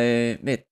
eh, beh,